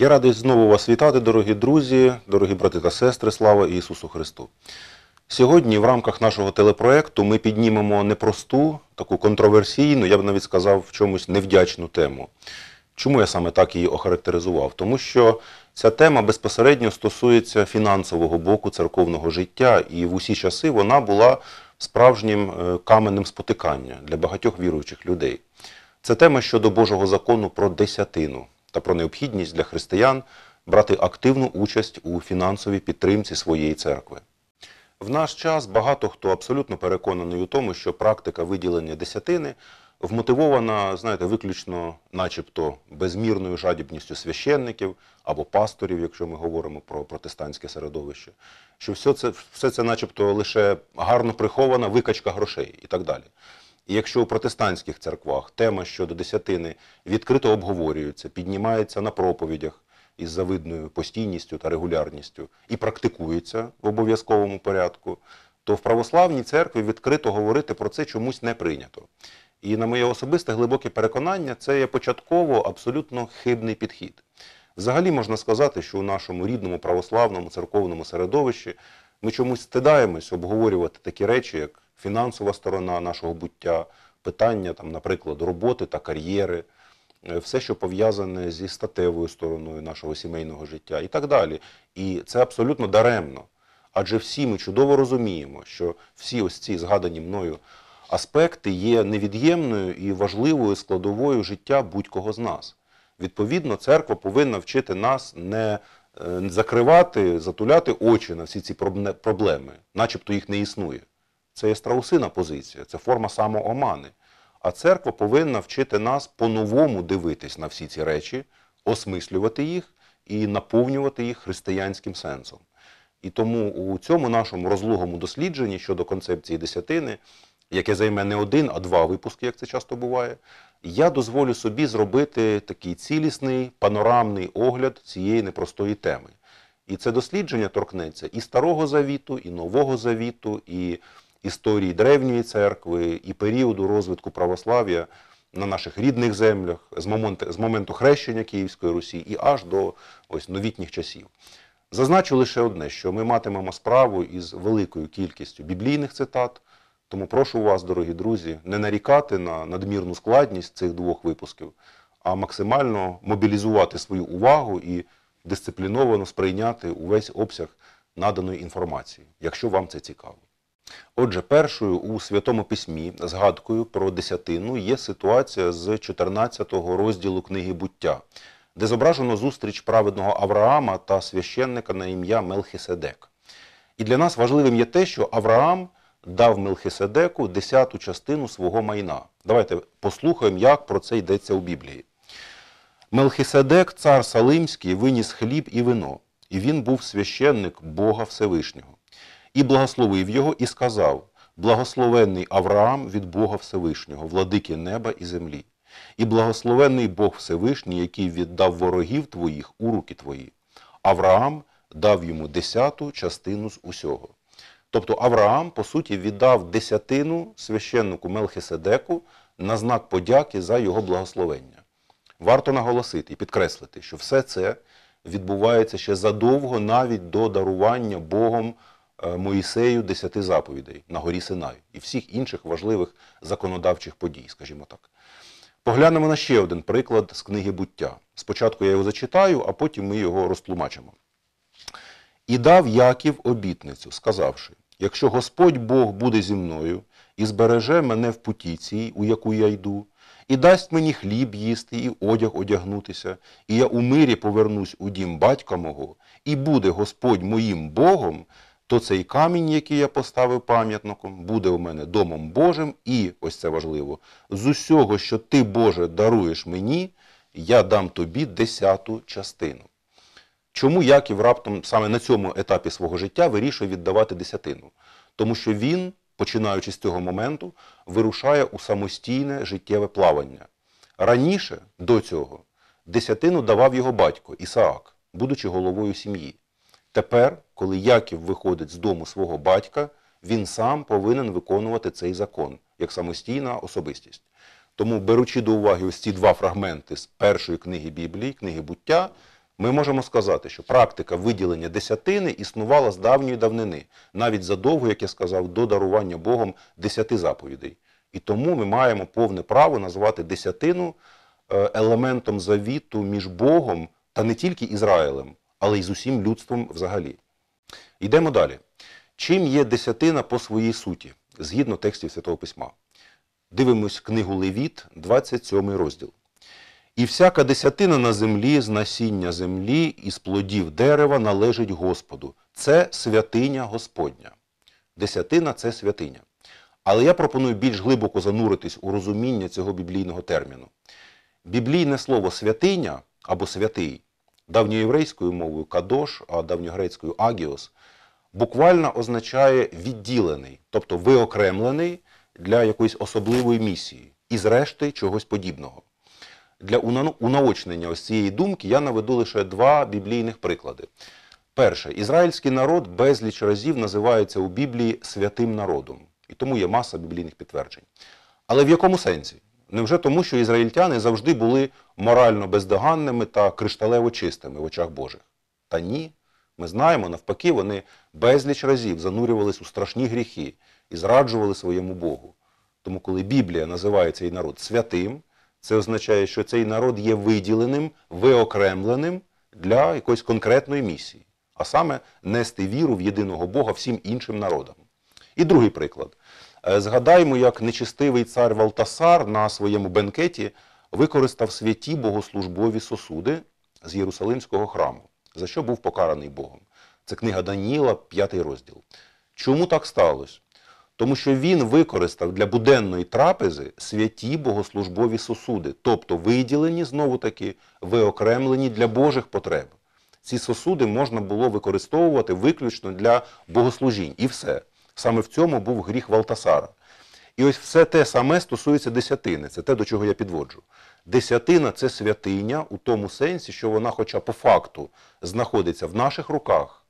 Я радий знову вас вітати, дорогі друзі, дорогі брати та сестри, слава Ісусу Христу. Сьогодні в рамках нашого телепроекту ми піднімемо непросту, таку контроверсійну, я б навіть сказав, в чомусь невдячну тему. Чому я саме так її охарактеризував? Тому що ця тема безпосередньо стосується фінансового боку церковного життя, і в усі часи вона була справжнім е, каменем спотикання для багатьох віруючих людей. Це тема щодо Божого закону про десятину та про необхідність для християн брати активну участь у фінансовій підтримці своєї церкви. В наш час багато хто абсолютно переконаний у тому, що практика виділення десятини вмотивована, знаєте, виключно, начебто, безмірною жадібністю священників або пасторів, якщо ми говоримо про протестантське середовище, що все це, все це начебто, лише гарно прихована викачка грошей і так далі. І якщо у протестантських церквах тема щодо десятини відкрито обговорюється, піднімається на проповідях із завидною постійністю та регулярністю і практикується в обов'язковому порядку, то в православній церкві відкрито говорити про це чомусь не прийнято. І на моє особисте глибоке переконання, це є початково абсолютно хибний підхід. Взагалі можна сказати, що у нашому рідному православному церковному середовищі ми чомусь стидаємось обговорювати такі речі, як фінансова сторона нашого буття, питання, там, наприклад, роботи та кар'єри, е, все, що пов'язане зі статевою стороною нашого сімейного життя і так далі. І це абсолютно даремно. Адже всі ми чудово розуміємо, що всі ось ці згадані мною аспекти є невід'ємною і важливою складовою життя будь-кого з нас. Відповідно, церква повинна вчити нас не е, закривати, затуляти очі на всі ці проблеми, начебто їх не існує. Це є страусина позиція, це форма самоомани. А церква повинна вчити нас по-новому дивитись на всі ці речі, осмислювати їх і наповнювати їх християнським сенсом. І тому у цьому нашому розлугому дослідженні щодо концепції десятини, яке займе не один, а два випуски, як це часто буває, я дозволю собі зробити такий цілісний панорамний огляд цієї непростої теми. І це дослідження торкнеться і Старого Завіту, і Нового Завіту, і історії древньої церкви і періоду розвитку православ'я на наших рідних землях з моменту, з моменту хрещення Київської Русі і аж до ось новітніх часів. Зазначу лише одне, що ми матимемо справу із великою кількістю біблійних цитат. Тому прошу вас, дорогі друзі, не нарікати на надмірну складність цих двох випусків, а максимально мобілізувати свою увагу і дисципліновано сприйняти увесь обсяг наданої інформації, якщо вам це цікаво. Отже, першою у Святому Письмі згадкою про десятину є ситуація з 14 розділу книги буття, де зображено зустріч праведного Авраама та священника на ім'я Мелхиседек. І для нас важливим є те, що Авраам дав Мелхиседеку десяту частину свого майна. Давайте послухаємо, як про це йдеться у Біблії. Мелхиседек, цар Салимський, виніс хліб і вино, і він був священник Бога Всевишнього і благословив його, і сказав: Благословенний Авраам від Бога Всевишнього, владики неба і землі, і благословенний Бог Всевишній, який віддав ворогів твоїх у руки твої. Авраам дав йому десяту частину з усього. Тобто Авраам, по суті, віддав десятину священнику Мелхиседеку на знак подяки за його благословення. Варто наголосити і підкреслити, що все це відбувається ще задовго навіть до дарування Богом Е, Моїсею десяти заповідей на горі Синай і всіх інших важливих законодавчих подій, скажімо так. Поглянемо на ще один приклад з книги буття. Спочатку я його зачитаю, а потім ми його розтлумачимо. І дав Яків обітницю, сказавши: якщо Господь Бог буде зі мною і збереже мене в путі цій, у яку я йду, і дасть мені хліб їсти, і одяг одягнутися, і я у мирі повернусь у дім батька мого, і буде Господь моїм Богом, то цей камінь, який я поставив пам'ятником, буде у мене домом Божим, і ось це важливо, з усього, що ти, Боже, даруєш мені, я дам тобі десяту частину. Чому Яків раптом саме на цьому етапі свого життя вирішує віддавати десятину? Тому що він, починаючи з цього моменту, вирушає у самостійне життєве плавання. Раніше до цього десятину давав його батько Ісаак, будучи головою сім'ї. Тепер, коли Яків виходить з дому свого батька, він сам повинен виконувати цей закон як самостійна особистість. Тому, беручи до уваги ось ці два фрагменти з першої книги Біблії, книги буття, ми можемо сказати, що практика виділення десятини існувала з давньої давнини, навіть задовго, як я сказав, до дарування Богом десяти заповідей. І тому ми маємо повне право назвати десятину е, елементом завіту між Богом та не тільки Ізраїлем але й з усім людством взагалі. Йдемо далі. Чим є десятина по своїй суті, згідно текстів Святого Письма? Дивимось книгу Левіт, 27 розділ. І всяка десятина на землі з насіння землі і з плодів дерева належить Господу. Це святиня Господня. Десятина це святиня. Але я пропоную більш глибоко зануритись у розуміння цього біблійного терміну. Біблійне слово святиня або святий давньоєврейською мовою кадош, а давньогрецькою агіос, буквально означає відділений, тобто виокремлений для якоїсь особливої місії і, зрешти, чогось подібного. Для унаочнення ось цієї думки я наведу лише два біблійних приклади. Перше, ізраїльський народ безліч разів називається у Біблії святим народом, і тому є маса біблійних підтверджень. Але в якому сенсі? Невже тому, що ізраїльтяни завжди були морально бездоганними та кришталево чистими в очах Божих? Та ні. Ми знаємо, навпаки, вони безліч разів занурювались у страшні гріхи і зраджували своєму Богу. Тому, коли Біблія називає цей народ святим, це означає, що цей народ є виділеним, виокремленим для якоїсь конкретної місії, а саме нести віру в єдиного Бога всім іншим народам. І другий приклад. Е, Згадаймо, як нечистивий цар Валтасар на своєму бенкеті використав святі богослужбові сосуди з Єрусалимського храму, за що був покараний Богом. Це книга Даніла, п'ятий розділ. Чому так сталося? Тому що він використав для буденної трапези святі богослужбові сосуди, тобто виділені знову таки виокремлені для Божих потреб. Ці сосуди можна було використовувати виключно для богослужінь і все. Саме в цьому був гріх Валтасара. І ось все те саме стосується десятини. Це те, до чого я підводжу. Десятина це святиня у тому сенсі, що вона, хоча по факту, знаходиться в наших руках,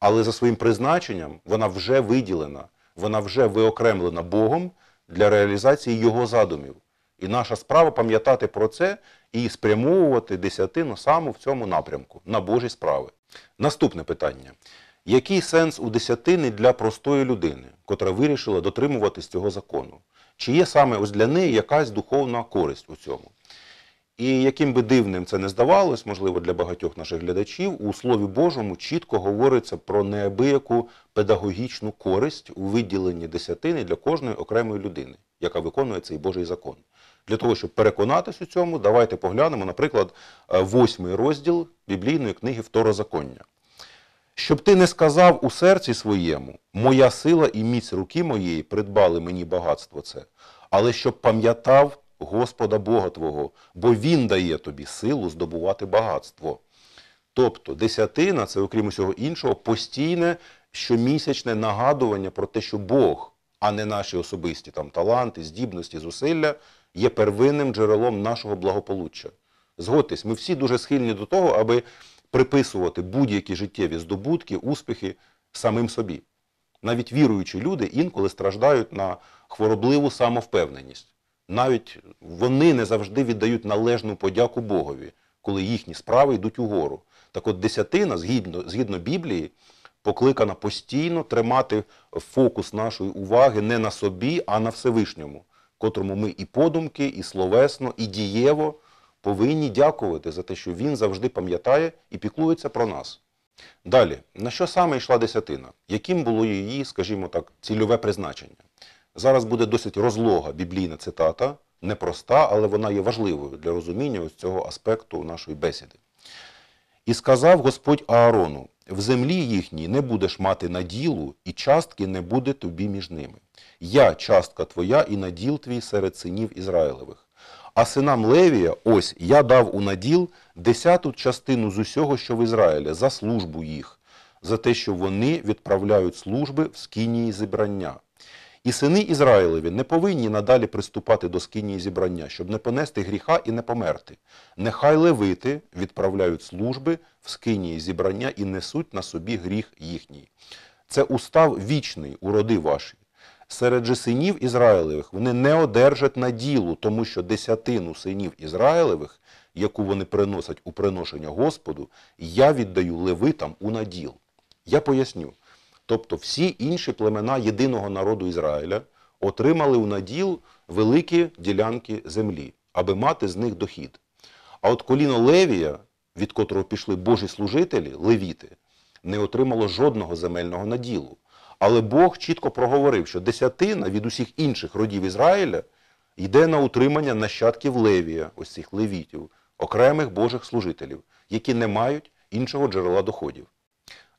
але за своїм призначенням вона вже виділена, вона вже виокремлена Богом для реалізації його задумів. І наша справа пам'ятати про це і спрямовувати десятину саме в цьому напрямку на Божі справи. Наступне питання. Який сенс у десятини для простої людини, котра вирішила дотримуватись цього закону? Чи є саме ось для неї якась духовна користь у цьому? І яким би дивним це не здавалось, можливо, для багатьох наших глядачів, у Слові Божому чітко говориться про неабияку педагогічну користь у виділенні десятини для кожної окремої людини, яка виконує цей Божий закон. Для того, щоб переконатись у цьому, давайте поглянемо, наприклад, е, восьмий розділ біблійної книги Второзаконня. Щоб ти не сказав у серці своєму, моя сила і міць руки моєї придбали мені багатство це, але щоб пам'ятав Господа Бога Твого, бо Він дає тобі силу здобувати багатство. Тобто десятина це, окрім усього іншого, постійне щомісячне нагадування про те, що Бог, а не наші особисті там таланти, здібності, зусилля, є первинним джерелом нашого благополуччя. Згодьтесь, ми всі дуже схильні до того, аби приписувати будь-які життєві здобутки, успіхи самим собі. Навіть віруючі люди інколи страждають на хворобливу самовпевненість. Навіть вони не завжди віддають належну подяку Богові, коли їхні справи йдуть угору. Так от десятина, згідно, згідно Біблії, покликана постійно тримати фокус нашої уваги не на собі, а на Всевишньому, котрому ми і подумки, і словесно, і дієво повинні дякувати за те, що він завжди пам'ятає і піклується про нас. Далі, на що саме йшла десятина? Яким було її, скажімо так, цільове призначення? Зараз буде досить розлога біблійна цитата, непроста, але вона є важливою для розуміння ось цього аспекту нашої бесіди. І сказав Господь Аарону: в землі їхній не будеш мати наділу, і частки не буде тобі між ними. Я частка твоя і наділ твій серед синів Ізраїлевих. А синам Левія, ось я дав у наділ десяту частину з усього, що в Ізраїлі, за службу їх, за те, що вони відправляють служби в скинії зібрання. І сини Ізраїлеві не повинні надалі приступати до скинії зібрання, щоб не понести гріха і не померти. Нехай левити відправляють служби в скинії зібрання і несуть на собі гріх їхній. Це устав вічний у роди ваші серед же синів Ізраїлевих вони не одержать наділу, тому що десятину синів Ізраїлевих, яку вони приносять у приношення Господу, я віддаю левитам у наділ. Я поясню. Тобто всі інші племена єдиного народу Ізраїля отримали у наділ великі ділянки землі, аби мати з них дохід. А от коліно Левія, від котрого пішли Божі служителі, левіти, не отримало жодного земельного наділу. Але Бог чітко проговорив, що десятина від усіх інших родів Ізраїля йде на утримання нащадків Левія, ось цих левітів, окремих Божих служителів, які не мають іншого джерела доходів.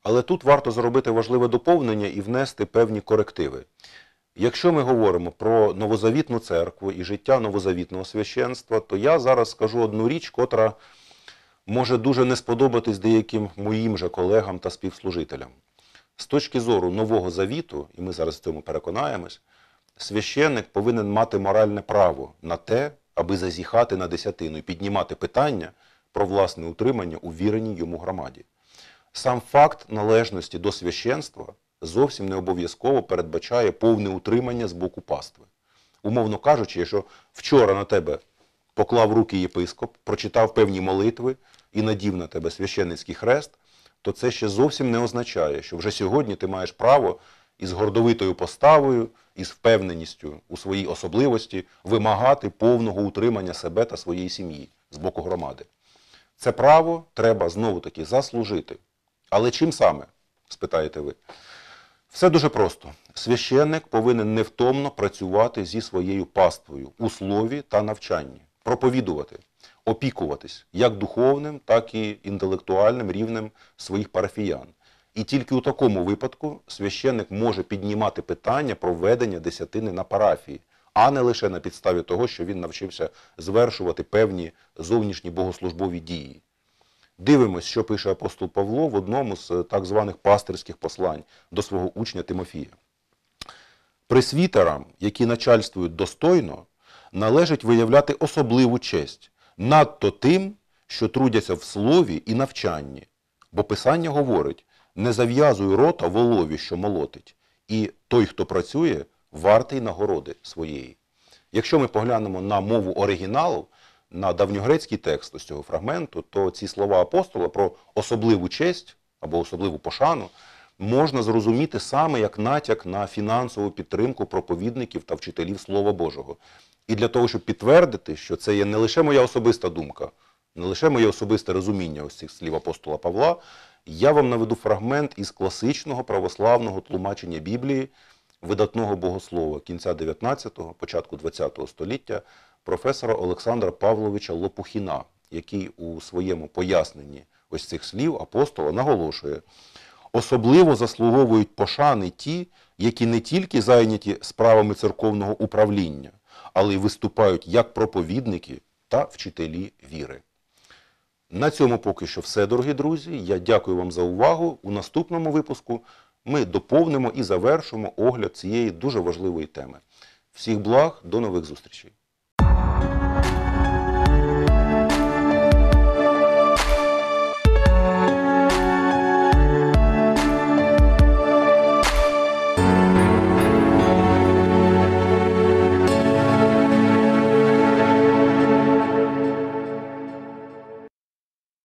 Але тут варто зробити важливе доповнення і внести певні корективи. Якщо ми говоримо про новозавітну церкву і життя новозавітного священства, то я зараз скажу одну річ, котра може дуже не сподобатись деяким моїм же колегам та співслужителям. З точки зору Нового Завіту, і ми зараз в цьому переконаємось, священник повинен мати моральне право на те, аби зазіхати на десятину і піднімати питання про власне утримання у віреній йому громаді. Сам факт належності до священства зовсім не обов'язково передбачає повне утримання з боку пастви. Умовно кажучи, якщо вчора на тебе поклав руки єпископ, прочитав певні молитви і надів на тебе священницький хрест то це ще зовсім не означає, що вже сьогодні ти маєш право із гордовитою поставою, із впевненістю у своїй особливості вимагати повного утримання себе та своєї сім'ї з боку громади. Це право треба знову-таки заслужити. Але чим саме, спитаєте ви? Все дуже просто. Священник повинен невтомно працювати зі своєю паствою у слові та навчанні, проповідувати опікуватись як духовним, так і інтелектуальним рівнем своїх парафіян. І тільки у такому випадку священник може піднімати питання про введення десятини на парафії, а не лише на підставі того, що він навчився звершувати певні зовнішні богослужбові дії. Дивимось, що пише апостол Павло в одному з е, так званих пастирських послань до свого учня Тимофія. Присвітерам, які начальствують достойно, належить виявляти особливу честь, надто тим, що трудяться в слові і навчанні. Бо Писання говорить не зав'язуй рота волові, що молотить, і той, хто працює, вартий нагороди своєї. Якщо ми поглянемо на мову оригіналу, на давньогрецький текст з цього фрагменту, то ці слова апостола про особливу честь або особливу пошану можна зрозуміти саме як натяк на фінансову підтримку проповідників та вчителів Слова Божого. І для того, щоб підтвердити, що це є не лише моя особиста думка, не лише моє особисте розуміння ось цих слів апостола Павла, я вам наведу фрагмент із класичного православного тлумачення Біблії, видатного богослова кінця 19-го, початку 20-го століття професора Олександра Павловича Лопухіна, який у своєму поясненні ось цих слів апостола наголошує. Особливо заслуговують пошани ті, які не тільки зайняті справами церковного управління, але й виступають як проповідники та вчителі віри. На цьому поки що все, дорогі друзі. Я дякую вам за увагу. У наступному випуску ми доповнимо і завершимо огляд цієї дуже важливої теми. Всіх благ, до нових зустрічей!